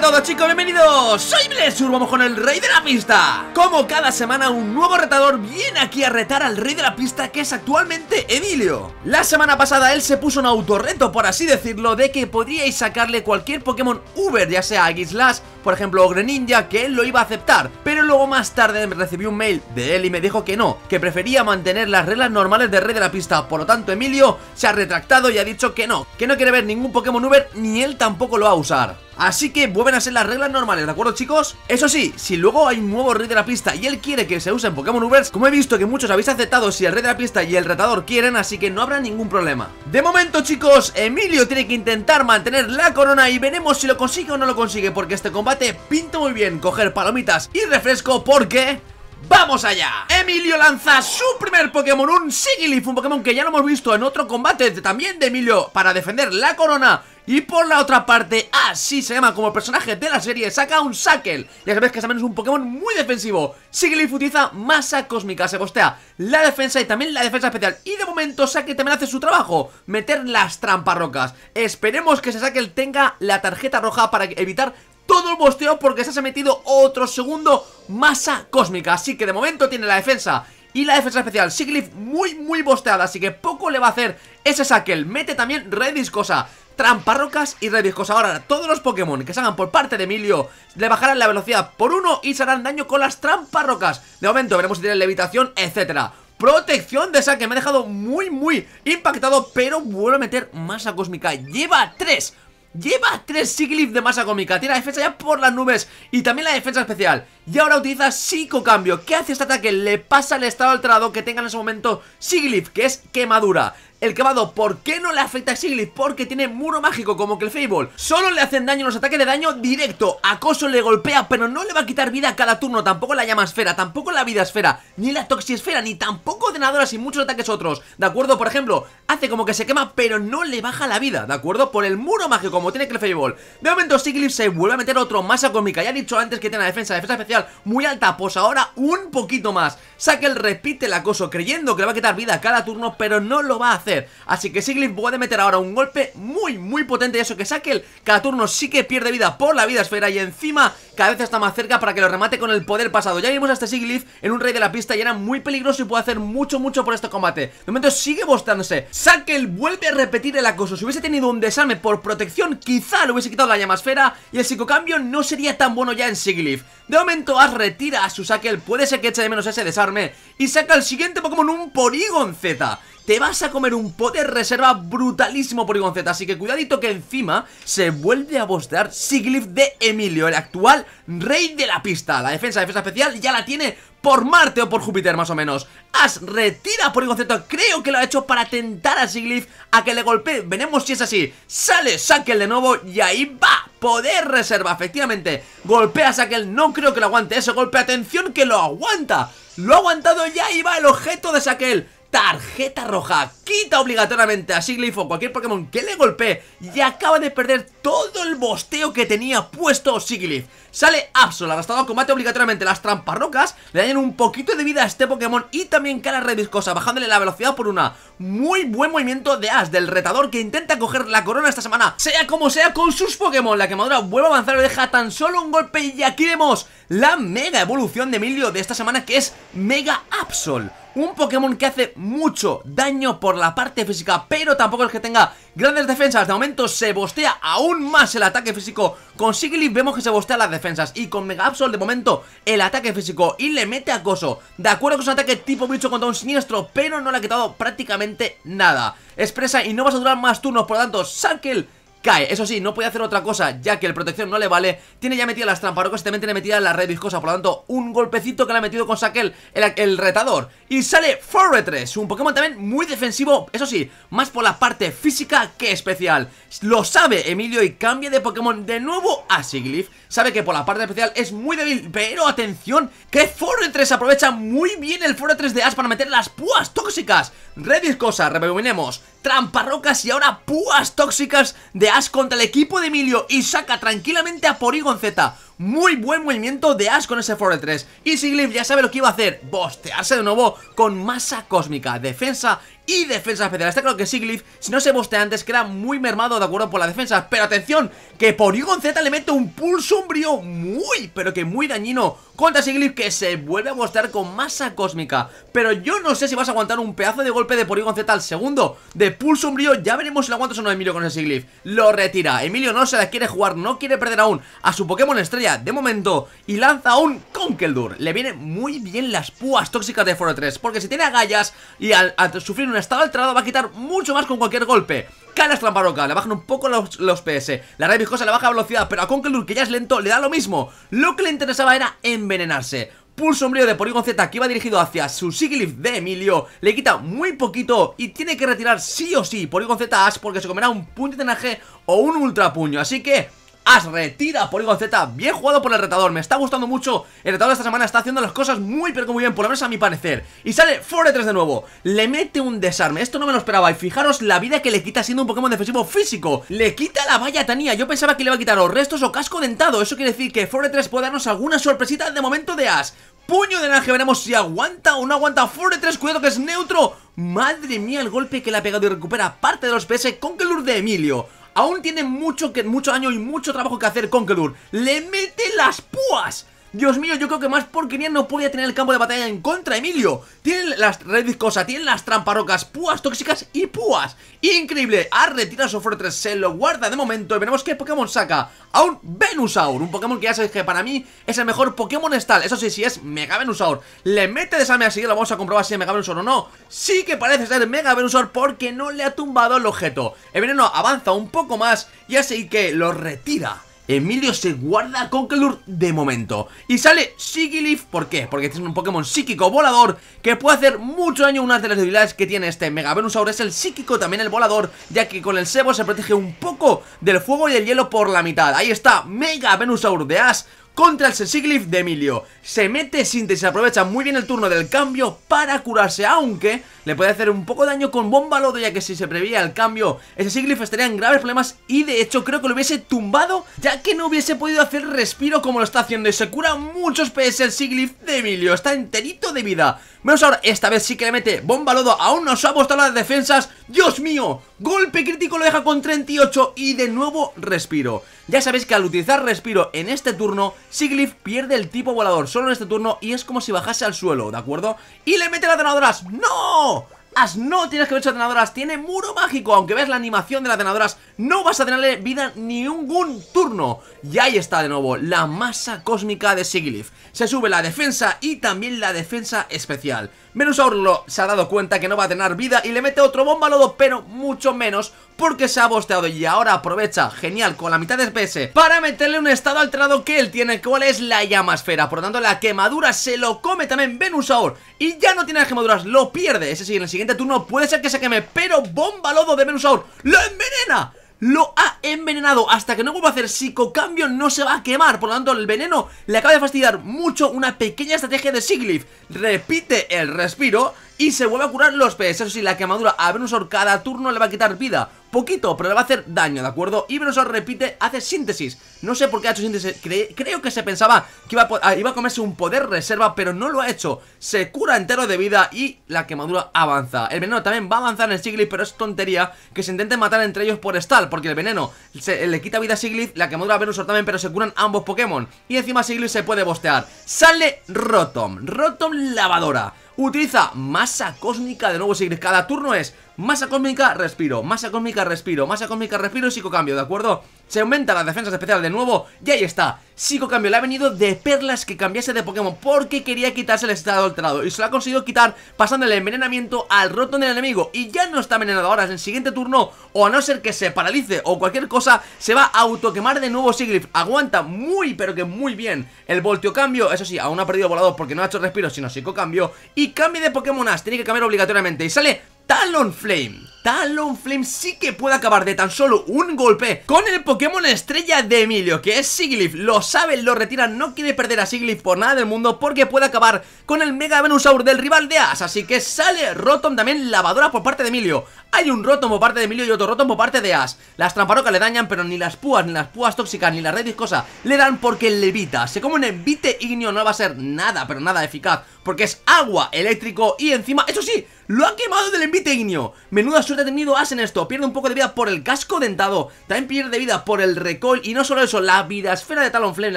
a todos chicos, bienvenidos Soy Blessur, vamos con el rey de la pista Como cada semana un nuevo retador viene aquí a retar al rey de la pista que es actualmente Emilio La semana pasada él se puso un autorreto, por así decirlo De que podríais sacarle cualquier Pokémon Uber, ya sea Agislash por ejemplo Greninja, que él lo iba a aceptar, pero luego más tarde recibí un mail de él y me dijo que no, que prefería mantener las reglas normales de Rey de la Pista, por lo tanto Emilio se ha retractado y ha dicho que no, que no quiere ver ningún Pokémon Uber ni él tampoco lo va a usar. Así que vuelven a ser las reglas normales, ¿de acuerdo chicos? Eso sí, si luego hay un nuevo rey de la pista y él quiere que se use en Pokémon Ubers Como he visto que muchos habéis aceptado si el rey de la pista y el retador quieren Así que no habrá ningún problema De momento chicos, Emilio tiene que intentar mantener la corona Y veremos si lo consigue o no lo consigue Porque este combate pinta muy bien Coger palomitas y refresco porque... ¡Vamos allá! Emilio lanza su primer Pokémon, un Sigilyph. un Pokémon que ya lo hemos visto en otro combate también de Emilio para defender la corona y por la otra parte, así se llama como personaje de la serie, saca un Sackle. Ya sabéis que también es un Pokémon muy defensivo. le utiliza masa cósmica, se costea la defensa y también la defensa especial. Y de momento Sakel también hace su trabajo, meter las trampas rocas. Esperemos que ese Sackle tenga la tarjeta roja para evitar todo el bosteo porque se ha metido otro segundo masa cósmica. Así que de momento tiene la defensa y la defensa especial, Siglif muy muy bosteada Así que poco le va a hacer ese saquel Mete también Rediscosa Tramparrocas y Rediscosa Ahora todos los Pokémon que salgan por parte de Emilio Le bajarán la velocidad por uno Y se harán daño con las Tramparrocas De momento veremos si tiene levitación, etcétera Protección de saque, me ha dejado muy muy impactado Pero vuelvo a meter masa cósmica Lleva 3 Lleva 3 Siglif de masa cósmica Tiene la defensa ya por las nubes Y también la defensa especial y ahora utiliza psicocambio ¿Qué hace este ataque? Le pasa el estado alterado que tenga en ese momento Siglif, que es quemadura el quemado, ¿por qué no le afecta a Siglif? Porque tiene muro mágico, como que el Fable Solo le hacen daño los ataques de daño directo Acoso le golpea, pero no le va a quitar vida a cada turno Tampoco la llama esfera, tampoco la vida esfera Ni la toxisfera, ni tampoco ordenadora y muchos ataques otros ¿De acuerdo? Por ejemplo, hace como que se quema, pero no le baja la vida ¿De acuerdo? Por el muro mágico, como tiene que el Fable De momento Siglif se vuelve a meter otro masa cómica Ya he dicho antes que tiene la defensa, defensa especial muy alta, pues ahora un poquito más. Sackle repite el acoso creyendo que le va a quitar vida cada turno, pero no lo va a hacer. Así que Siglif puede meter ahora un golpe muy, muy potente. Y eso que Sackle cada turno sí que pierde vida por la vida esfera y encima cada vez está más cerca para que lo remate con el poder pasado. Ya vimos a este Sigliff en un rey de la pista y era muy peligroso y puede hacer mucho, mucho por este combate. De momento sigue bostándose. Sackle vuelve a repetir el acoso. Si hubiese tenido un desarme por protección, quizá le hubiese quitado la llamasfera y el psicocambio no sería tan bueno ya en Siglif. De momento retira a su saque Puede ser que eche de menos ese desarme Y saca el siguiente Pokémon un Porygon Z te vas a comer un poder reserva brutalísimo Porygon Z, así que cuidadito que encima se vuelve a bostear Siglif de Emilio, el actual rey de la pista. La defensa, defensa especial, ya la tiene por Marte o por Júpiter más o menos As retira por el concepto, creo que lo ha hecho para tentar a Siglif a que le golpee Veremos si es así, sale Sakel de nuevo y ahí va Poder reserva, efectivamente, golpea a Sakel, no creo que lo aguante ese golpe, atención que lo aguanta Lo ha aguantado y ahí va el objeto de Sakel tarjeta roja Quita obligatoriamente a Siglyph o cualquier Pokémon que le golpee Y acaba de perder todo el bosteo que tenía puesto Siglif Sale Absol, arrastrado a combate obligatoriamente las trampas rocas, le dañan un poquito de vida a este Pokémon y también cara reviscosa, bajándole la velocidad por una. Muy buen movimiento de Ash, del retador que intenta coger la corona esta semana, sea como sea con sus Pokémon. La quemadura vuelve a avanzar, le deja tan solo un golpe y aquí vemos la mega evolución de Emilio de esta semana que es Mega Absol. Un Pokémon que hace mucho daño por la parte física, pero tampoco es que tenga Grandes defensas, de momento se bostea aún más el ataque físico Con Sigily vemos que se bostea las defensas Y con Mega Absol de momento el ataque físico Y le mete acoso De acuerdo con su ataque tipo bicho contra un siniestro Pero no le ha quitado prácticamente nada Expresa y no vas a durar más turnos Por lo tanto, Sarkel cae Eso sí, no puede hacer otra cosa ya que el protección no le vale Tiene ya metida las tramparrocas y también tiene metida la red viscosa Por lo tanto, un golpecito que le ha metido con Saquel, el, retador Y sale Forretress, un Pokémon también muy defensivo Eso sí, más por la parte física que especial Lo sabe Emilio y cambia de Pokémon de nuevo a Sigliff Sabe que por la parte especial es muy débil Pero atención, que Forretress aprovecha muy bien el Forretress de Ash para meter las púas tóxicas Red viscosa, rebobinemos Tramparrocas y ahora púas tóxicas de contra el equipo de Emilio y saca tranquilamente a Porygon Z muy buen movimiento de Ash con ese Forward 3 Y Sigliff ya sabe lo que iba a hacer Bostearse de nuevo con masa cósmica Defensa y defensa federal. Está claro que Sigliff, si no se bostea antes Queda muy mermado de acuerdo por la defensa Pero atención, que Porygon Z le mete un pulso umbrío Muy, pero que muy dañino Contra Sigliff. que se vuelve a bostear con masa cósmica Pero yo no sé si vas a aguantar un pedazo de golpe de Porygon Z al segundo De pulso umbrío, ya veremos si lo aguanta o no Emilio con ese Sigliff. Lo retira, Emilio no se la quiere jugar No quiere perder aún a su Pokémon estrella de momento y lanza un Conkeldur Le vienen muy bien las púas tóxicas de Foro 3, porque si tiene agallas y al, sufrir un estado alterado va a quitar mucho más con cualquier golpe. Cae Tramparoca, le bajan un poco los, PS. La red viscosa le baja velocidad, pero a Conkeldur que ya es lento, le da lo mismo. Lo que le interesaba era envenenarse. Pulso sombrío de Poligon Z que iba dirigido hacia su Sigilif de Emilio Le quita muy poquito y tiene que retirar sí o sí Poligon Z Ash porque se comerá un de Tenaje o un Ultra Puño, Así que As retira Polygon Z, bien jugado por el retador Me está gustando mucho, el retador de esta semana está haciendo las cosas muy pero muy bien, por lo menos a mi parecer Y sale Fore 3 de nuevo, le mete un desarme Esto no me lo esperaba, y fijaros la vida que le quita siendo un Pokémon defensivo físico Le quita la valla yo pensaba que le iba a quitar los restos o casco dentado Eso quiere decir que Fore 3 puede darnos alguna sorpresita de momento de As Puño de naranja, veremos si aguanta o no aguanta Fore 3, cuidado que es neutro Madre mía el golpe que le ha pegado y recupera parte de los PS con Kelur de Emilio Aún tiene mucho que, mucho año y mucho trabajo que hacer con Kedur. ¡Le mete las púas! Dios mío, yo creo que más porquería no podía tener el campo de batalla en contra, Emilio Tienen las redes tienen las tramparocas, púas tóxicas y púas Increíble, ha retirado su Fortress, se lo guarda de momento Y veremos qué Pokémon saca A un Venusaur, un Pokémon que ya sabéis que para mí es el mejor Pokémon Stal Eso sí, si sí, es Mega Venusaur Le mete de Same así, lo vamos a comprobar si es Mega Venusaur o no Sí que parece ser Mega Venusaur porque no le ha tumbado el objeto El veneno avanza un poco más y así que lo retira Emilio se guarda con Kelur de momento. Y sale Sigilif, ¿por qué? Porque este es un Pokémon psíquico volador que puede hacer mucho daño. Una de las debilidades que tiene este Mega Venusaur es el psíquico, también el volador, ya que con el sebo se protege un poco del fuego y del hielo por la mitad. Ahí está, Mega Venusaur de Ash contra el Siglif de Emilio. Se mete Sintes y aprovecha muy bien el turno del cambio para curarse, aunque le puede hacer un poco de daño con Bomba Lodo, ya que si se prevía el cambio, ese Siglif estaría en graves problemas y de hecho creo que lo hubiese tumbado, ya que no hubiese podido hacer respiro como lo está haciendo y se cura muchos PS el Siglif de Emilio. Está enterito de vida. Menos ahora, esta vez sí que le mete bomba lodo. Aún no se ha puesto las defensas. ¡Dios mío! Golpe crítico lo deja con 38 y de nuevo respiro. Ya sabéis que al utilizar respiro en este turno, Sigliff pierde el tipo volador solo en este turno y es como si bajase al suelo, ¿de acuerdo? ¡Y le mete las drenadoras! ¡No! no tienes que ver sus atenadoras Tiene muro mágico, aunque veas la animación de las atenadoras No vas a tenerle vida ningún turno Y ahí está de nuevo La masa cósmica de Sigilif Se sube la defensa y también la defensa especial Venusaur se ha dado cuenta que no va a tener vida y le mete otro bomba lodo, pero mucho menos porque se ha bosteado y ahora aprovecha, genial, con la mitad de PS para meterle un estado alterado que él tiene, cuál es la llamasfera. Por lo tanto, la quemadura se lo come también Venusaur y ya no tiene las quemaduras, lo pierde. Ese sí, en el siguiente turno puede ser que se queme, pero bomba lodo de Venusaur lo envenena lo ha envenenado Hasta que no vuelva a hacer psicocambio no se va a quemar Por lo tanto el veneno le acaba de fastidiar mucho una pequeña estrategia de Siglif Repite el respiro y se vuelve a curar los peces Eso sí, la quemadura a Venusaur cada turno le va a quitar vida poquito, pero le va a hacer daño, ¿de acuerdo? Y Venusor, repite, hace síntesis No sé por qué ha hecho síntesis, creo que se pensaba que ah, iba a, comerse un poder reserva Pero no lo ha hecho, se cura entero de vida y la quemadura avanza El veneno también va a avanzar en Siglitz pero es tontería que se intenten matar entre ellos por Stal Porque el veneno se, le quita vida a Siglitz la quemadura a Venusaur también, pero se curan ambos Pokémon Y encima Siglitz se puede bostear Sale Rotom, Rotom lavadora Utiliza masa cósmica de nuevo Cada turno es masa cósmica, respiro, masa cósmica, respiro, masa cósmica, respiro y psicocambio, ¿de acuerdo? Se aumenta la defensa especial de nuevo y ahí está. Psico Cambio le ha venido de perlas que cambiase de Pokémon porque quería quitarse el estado alterado y se lo ha conseguido quitar pasando el envenenamiento al rotón del enemigo y ya no está envenenado ahora en el siguiente turno o a no ser que se paralice o cualquier cosa se va a autoquemar de nuevo Sigriff. Aguanta muy pero que muy bien el volteo cambio, eso sí, aún ha perdido volador porque no ha hecho respiro sino Psico Cambio y cambio de Pokémon As, tiene que cambiar obligatoriamente y sale Talonflame. Talonflame sí que puede acabar de tan solo un golpe con el Pokémon estrella de Emilio, que es Siglif. Lo sabe, lo retira, no quiere perder a Siglif por nada del mundo porque puede acabar con el Mega Venusaur del rival de As. Así que sale Rotom también lavadora por parte de Emilio. Hay un Rotom por parte de Emilio y otro Rotom por parte de As. Las tramparocas le dañan, pero ni las púas, ni las púas tóxicas, ni las red cosa, le dan porque levita. Se como un Evite Igneo, no va a ser nada, pero nada eficaz porque es agua, eléctrico y encima... ¡Eso sí! ¡Lo ha quemado del ignio. Menuda suerte ha tenido Ash en esto Pierde un poco de vida por el casco dentado También pierde vida por el recoil Y no solo eso, la vida esfera de Talonflame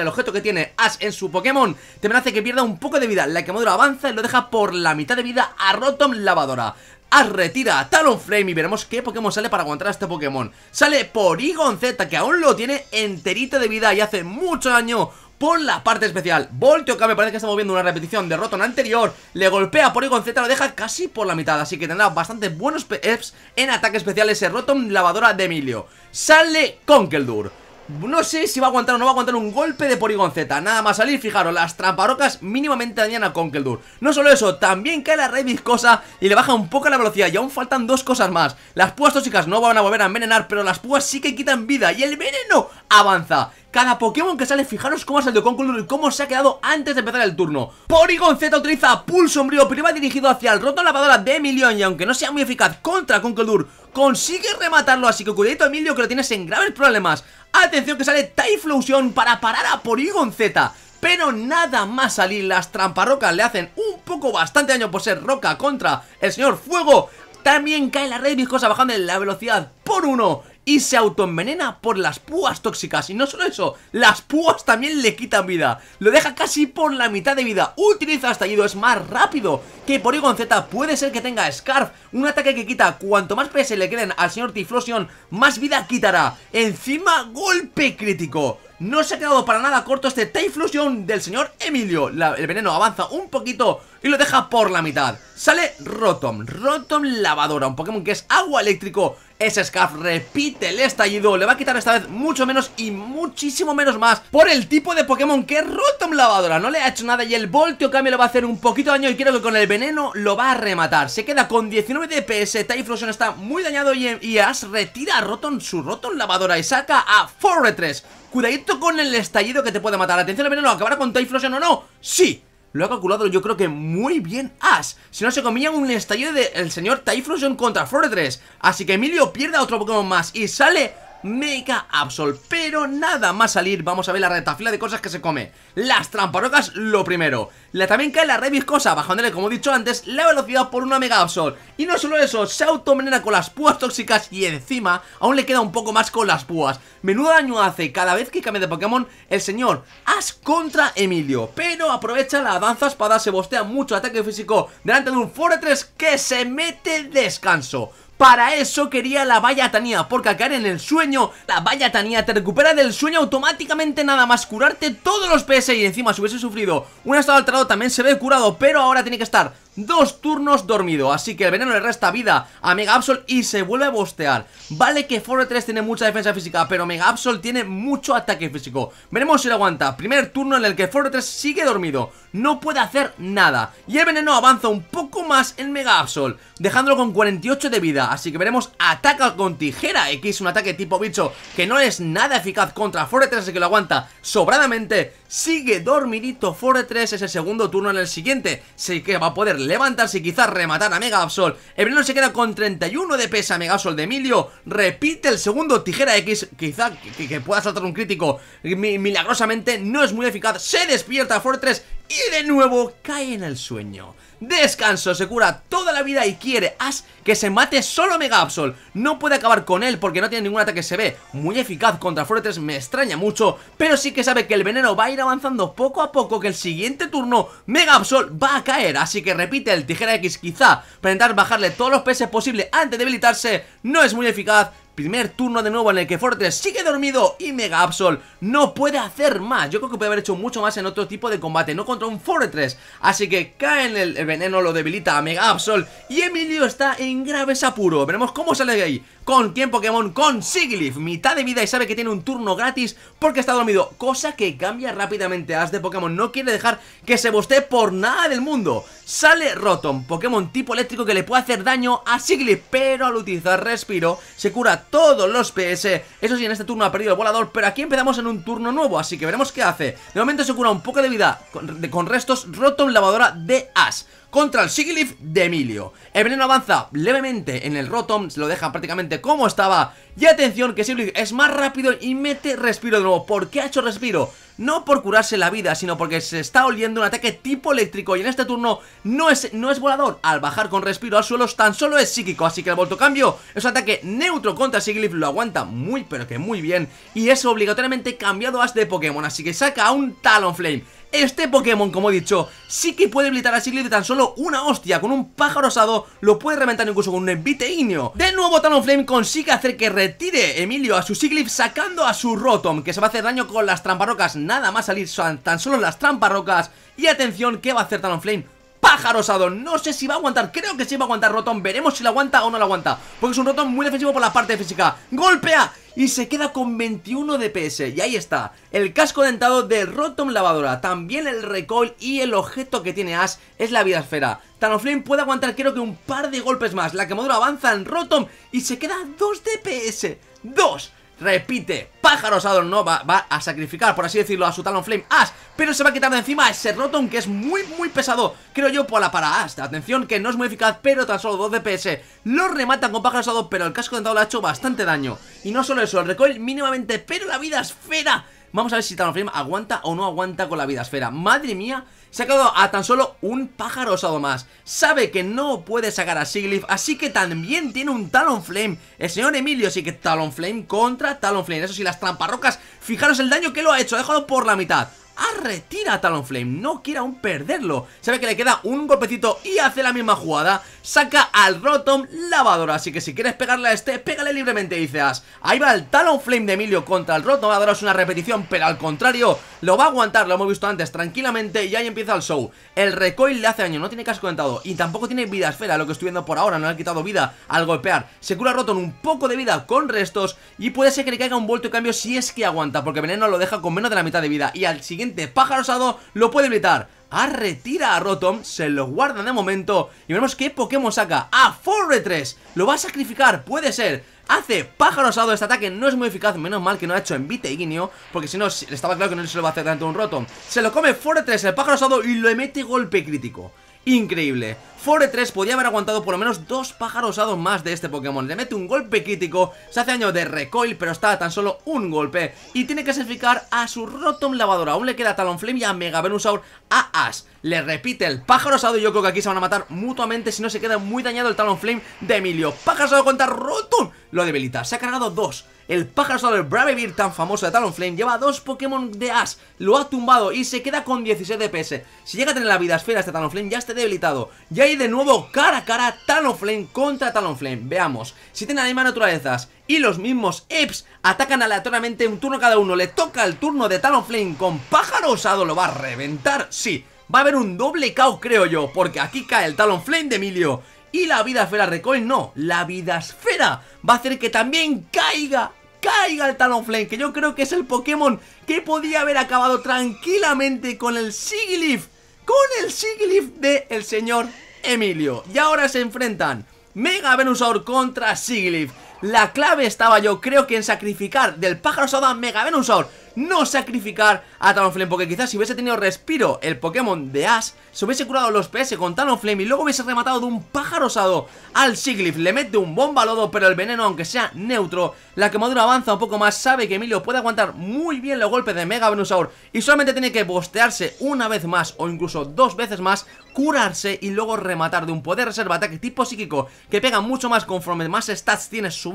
El objeto que tiene Ash en su Pokémon También hace que pierda un poco de vida La quemadura avanza y lo deja por la mitad de vida a Rotom Lavadora Ash retira a Talonflame y veremos qué Pokémon sale para aguantar a este Pokémon Sale por Z que aún lo tiene enterito de vida y hace mucho daño con la parte especial Volteo que me parece que estamos viendo una repetición de Roton anterior Le golpea Porygon Z, lo deja casi por la mitad Así que tendrá bastante buenos EPs en ataque especial ese Rotom lavadora de Emilio Sale Conkeldur no sé si va a aguantar o no va a aguantar un golpe de Porygon Z Nada más salir, fijaros, las tramparocas mínimamente dañan a Conkeldur No solo eso, también cae la red viscosa y le baja un poco la velocidad Y aún faltan dos cosas más Las púas tóxicas no van a volver a envenenar, pero las púas sí que quitan vida Y el veneno avanza cada Pokémon que sale, fijaros cómo ha salido Conkeldurr y cómo se ha quedado antes de empezar el turno. Porygon Z utiliza Pulso Sombrío, pero va dirigido hacia el roto lavadora de Emilion y aunque no sea muy eficaz contra Conkeldurr, consigue rematarlo, así que cuidadito Emilio que lo tienes en graves problemas. Atención que sale Typhlosion para parar a Porygon Z. Pero nada más salir, las Rocas le hacen un poco bastante daño por ser roca contra el señor Fuego. También cae la red viscosa bajando la velocidad por uno y se autoenvenena por las púas tóxicas. Y no solo eso, las púas también le quitan vida. Lo deja casi por la mitad de vida. Utiliza estallido, es más rápido que Porygon Z. Puede ser que tenga Scarf, un ataque que quita. Cuanto más PS le queden al señor Tiflosion, más vida quitará. Encima, golpe crítico. No se ha quedado para nada corto este Typhlosion del señor Emilio El veneno avanza un poquito y lo deja por la mitad Sale Rotom, Rotom Lavadora, un Pokémon que es agua eléctrico ese Scarf repite el estallido Le va a quitar esta vez mucho menos y muchísimo menos más Por el tipo de Pokémon que es Rotom Lavadora No le ha hecho nada y el Volteo Cambio le va a hacer un poquito de daño Y creo que con el veneno lo va a rematar Se queda con 19 DPS Typhlosion está muy dañado y, y Ash retira a Rotom su Rotom Lavadora Y saca a Forretress Cuidadito con el estallido que te puede matar. Atención al veneno, ¿acabará con Typhlosion o no? ¡Sí! Lo ha calculado yo creo que muy bien Ash Si no se comía un estallido del señor Typhlosion contra Fortress Así que Emilio pierde otro Pokémon más Y sale Mega Absol Pero nada más salir, vamos a ver la retafila de cosas que se come Las tramparocas, lo primero la, También cae la reviscosa viscosa, bajándole, como he dicho antes, la velocidad por una Mega Absol Y no solo eso, se automenera con las púas tóxicas y encima aún le queda un poco más con las púas Menudo daño hace cada vez que cambia de Pokémon el señor Ash contra Emilio Pero aprovecha la danza espada, se bostea mucho ataque físico delante de un Fore que se mete descanso para eso quería la Vaya tanía, porque al en el sueño, la Vaya tanía te recupera del sueño automáticamente nada más curarte todos los PS y encima si hubiese sufrido un estado alterado también se ve curado, pero ahora tiene que estar Dos turnos dormido, así que el veneno le resta vida a Mega Absol y se vuelve a bostear Vale que forretres 3 tiene mucha defensa física, pero Mega Absol tiene mucho ataque físico Veremos si lo aguanta, primer turno en el que forretres 3 sigue dormido, no puede hacer nada Y el veneno avanza un poco más en Mega Absol, dejándolo con 48 de vida Así que veremos, ataca con tijera X, un ataque tipo bicho que no es nada eficaz contra forretres 3, así que lo aguanta sobradamente Sigue dormidito for 3 e ese segundo turno en el siguiente. Sí que va a poder levantarse y quizás rematar a Mega Absol. se queda con 31 de pesa a Mega Absol de Emilio. Repite el segundo Tijera X. Quizá que, pueda saltar un crítico milagrosamente. No es muy eficaz. Se despierta Fore y de nuevo cae en el sueño. Descanso, se cura toda la vida y quiere as que se mate solo Mega Absol No puede acabar con él porque no tiene ningún ataque se ve Muy eficaz contra Fuertes me extraña mucho Pero sí que sabe que el veneno va a ir avanzando poco a poco Que el siguiente turno Mega Absol va a caer Así que repite el Tijera X quizá Para intentar bajarle todos los peces posible antes de debilitarse No es muy eficaz Primer turno de nuevo en el que Fortress sigue dormido y Mega Absol no puede hacer más. Yo creo que puede haber hecho mucho más en otro tipo de combate, no contra un Fortress. Así que cae en el, veneno, lo debilita a Mega Absol y Emilio está en graves apuros. Veremos cómo sale de ahí con quién Pokémon, con Sigilif, mitad de vida y sabe que tiene un turno gratis porque está dormido, cosa que cambia rápidamente a As de Pokémon, no quiere dejar que se bostee por nada del mundo. Sale Rotom, Pokémon tipo eléctrico que le puede hacer daño a Sigilif, pero al utilizar Respiro se cura todos los PS. Eso sí, en este turno ha perdido el volador, pero aquí empezamos en un turno nuevo, así que veremos qué hace. De momento se cura un poco de vida con, con restos Rotom lavadora de As contra el Sigilif de Emilio. El veneno avanza levemente en el Rotom, se lo deja prácticamente como estaba. Y atención que Sigilif es más rápido y mete respiro de nuevo. ¿Por qué ha hecho respiro? No por curarse la vida, sino porque se está oliendo un ataque tipo eléctrico y en este turno no es, no es volador. Al bajar con respiro al suelo tan solo es psíquico, así que el voltocambio es un ataque neutro contra Sigilif, lo aguanta muy pero que muy bien y es obligatoriamente cambiado a As de Pokémon, así que saca un Talonflame. Este Pokémon, como he dicho, sí que puede habilitar a Sigliff de tan solo una hostia. Con un pájaro osado lo puede reventar incluso con un envite De nuevo, Talonflame consigue hacer que retire Emilio a su Siglif sacando a su Rotom, que se va a hacer daño con las trampas rocas Nada más salir tan solo las trampas rocas. Y atención, ¿qué va a hacer Talonflame? Pájaro No sé si va a aguantar, creo que sí va a aguantar Rotom Veremos si lo aguanta o no lo aguanta Porque es un Rotom muy defensivo por la parte física ¡Golpea! y se queda con 21 DPS y ahí está, el casco dentado de Rotom Lavadora, también el recoil y el objeto que tiene Ash es la vida esfera, Tanoflame puede aguantar creo que un par de golpes más, la quemadura avanza en Rotom y se queda 2 DPS, 2 Repite, Pájaro osado no va, a sacrificar, por así decirlo, a su Talonflame Ash Pero se va a quitar de encima ese Rotom que es muy, muy pesado, creo yo, por la para Ash Atención que no es muy eficaz, pero tan solo 2 DPS Lo rematan con Pájaro osado, pero el casco dentado le ha hecho bastante daño Y no solo eso, el recoil mínimamente, pero la vida esfera Vamos a ver si Talonflame aguanta o no aguanta con la vida esfera Madre mía, se ha a tan solo un pájaro osado más. Sabe que no puede sacar a Siglif, así que también tiene un Talonflame. El señor Emilio así que Talonflame contra Talonflame. Eso sí, las tramparrocas. Fijaros el daño que lo ha hecho. Ha dejado por la mitad. Ah, retira a Talonflame, no quiere aún perderlo Sabe que le queda un golpecito y hace la misma jugada Saca al Rotom lavadora, así que si quieres pegarle a este, pégale libremente, dices Ahí va el Talonflame de Emilio contra el Rotom, Lavador es una repetición Pero al contrario, lo va a aguantar, lo hemos visto antes, tranquilamente Y ahí empieza el show El recoil le hace daño, no tiene casco dentado Y tampoco tiene vida esfera, lo que estoy viendo por ahora No le ha quitado vida al golpear Se cura Rotom un poco de vida con restos Y puede ser que le caiga un vuelto de cambio si es que aguanta Porque Veneno lo deja con menos de la mitad de vida Y al siguiente pájaro osado lo puede evitar a retira a Rotom, se lo guarda de momento y veremos qué Pokémon saca. A ¡Ah, Forretress, lo va a sacrificar, puede ser. Hace pájaro osado, este ataque no es muy eficaz, menos mal que no ha hecho en y porque si no, estaba claro que no se lo va a hacer tanto un Rotom. Se lo come Forretress, el pájaro osado y lo emite golpe crítico increíble. Fore 3 podía haber aguantado por lo menos dos pajarosados más de este Pokémon. Le mete un golpe crítico, se hace daño de recoil, pero está tan solo un golpe. Y tiene que sacrificar a su Rotom Lavadora. Aún le queda Talonflame y a Mega Venusaur a Ash. Le repite el pájaro y yo creo que aquí se van a matar mutuamente si no se queda muy dañado el Talonflame de Emilio. Pajarosado contra Rotom. Lo debilita. Se ha cargado dos el pájaro Brave Bravivir tan famoso de Talonflame lleva dos Pokémon de As, lo ha tumbado y se queda con 16 PS. Si llega a tener la vida esfera este Talonflame ya está debilitado. Y ahí de nuevo cara a cara Talonflame contra Talonflame. Veamos, si tienen la misma naturalezas y los mismos Eps atacan aleatoriamente un turno cada uno, le toca el turno de Talonflame con pájaro osado, ¿lo va a reventar? Sí. Va a haber un doble caos creo yo, porque aquí cae el Talonflame de Emilio y la vida esfera recoil no, la vida esfera va a hacer que también caiga caiga el Talonflame, que yo creo que es el Pokémon que podía haber acabado tranquilamente con el Sigilif. con el Sigilif de el señor Emilio. Y ahora se enfrentan Mega Venusaur contra Sigilif. La clave estaba yo creo que en sacrificar del pájaro a Mega Venusaur no sacrificar a Talonflame Porque quizás si hubiese tenido respiro el Pokémon de Ash Se hubiese curado los PS con Talonflame Y luego hubiese rematado de un pájaro osado al Siglif, Le mete un bomba lodo pero el veneno aunque sea neutro La quemadura avanza un poco más Sabe que Emilio puede aguantar muy bien los golpes de Mega Venusaur Y solamente tiene que bostearse una vez más o incluso dos veces más Curarse y luego rematar de un poder reserva ataque tipo psíquico Que pega mucho más conforme más stats tiene su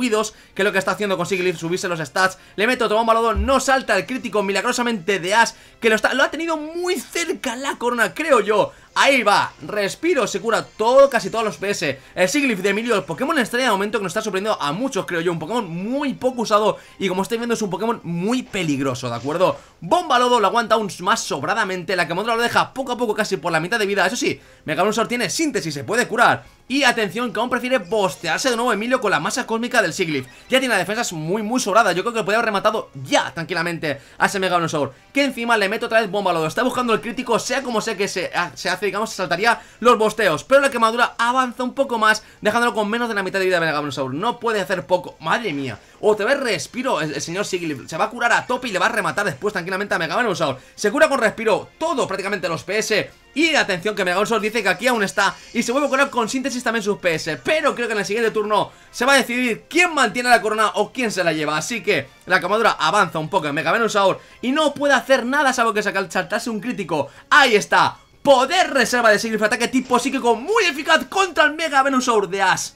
que lo que está haciendo consigue subirse los stats. Le meto otro un no salta el crítico milagrosamente de Ash, que lo, está, lo ha tenido muy cerca la corona, creo yo. Ahí va, respiro, se cura todo, casi todos los PS El Siglif de Emilio, el Pokémon estrella de momento que nos está sorprendiendo a muchos, creo yo Un Pokémon muy poco usado y como estáis viendo es un Pokémon muy peligroso, ¿de acuerdo? Bomba Lodo lo aguanta aún más sobradamente La Camondra lo deja poco a poco, casi por la mitad de vida Eso sí, Megalonosor tiene síntesis, se puede curar y atención que aún prefiere bostearse de nuevo Emilio con la masa cósmica del Siglif Ya tiene las defensas muy muy sobradas, yo creo que lo podría haber rematado ya tranquilamente a ese Megalonosaur. Que encima le meto otra vez Bomba Lodo, está buscando el crítico, sea como sea que se hace ah, digamos, saltaría los bosteos Pero la quemadura avanza un poco más, dejándolo con menos de la mitad de vida de No puede hacer poco, madre mía Otra vez respiro, el, señor Sigil se va a curar a tope y le va a rematar después tranquilamente a Megabronsaur Se cura con respiro, todo prácticamente los PS y atención que Megabronsaur dice que aquí aún está Y se vuelve a curar con síntesis también sus PS Pero creo que en el siguiente turno se va a decidir quién mantiene la corona o quién se la lleva Así que la quemadura avanza un poco en Megabenosaur Y no puede hacer nada salvo que saca el un crítico Ahí está Poder reserva de Sigrify, ataque tipo psíquico muy eficaz contra el Mega Venusaur de Ash.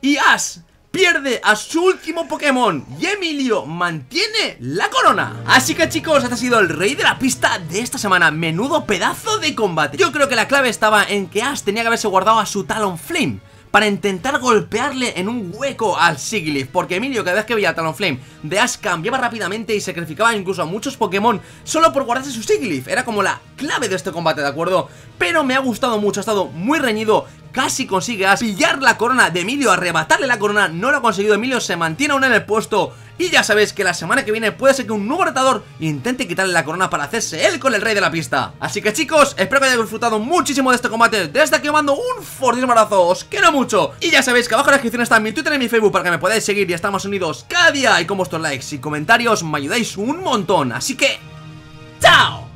Y Ash pierde a su último Pokémon y Emilio mantiene la corona. Así que chicos, este ha sido el rey de la pista de esta semana. Menudo pedazo de combate. Yo creo que la clave estaba en que Ash tenía que haberse guardado a su Talonflame para intentar golpearle en un hueco al Sigilif. Porque Emilio, cada vez que veía Talonflame de Ash, cambiaba rápidamente y sacrificaba incluso a muchos Pokémon solo por guardarse su Sigilif. Era como la clave de este combate, ¿de acuerdo? Pero me ha gustado mucho, ha estado muy reñido casi consigue pillar la corona de Emilio, arrebatarle la corona, no lo ha conseguido, Emilio se mantiene aún en el puesto, y ya sabéis que la semana que viene puede ser que un nuevo retador intente quitarle la corona para hacerse él con el rey de la pista. Así que chicos, espero que hayáis disfrutado muchísimo de este combate. Desde aquí os mando un fortísimo abrazo, os quiero mucho. Y ya sabéis que abajo en la descripción está mi Twitter y mi Facebook para que me podáis seguir y estamos unidos cada día. Y con vuestros likes y comentarios me ayudáis un montón. Así que... ¡Chao!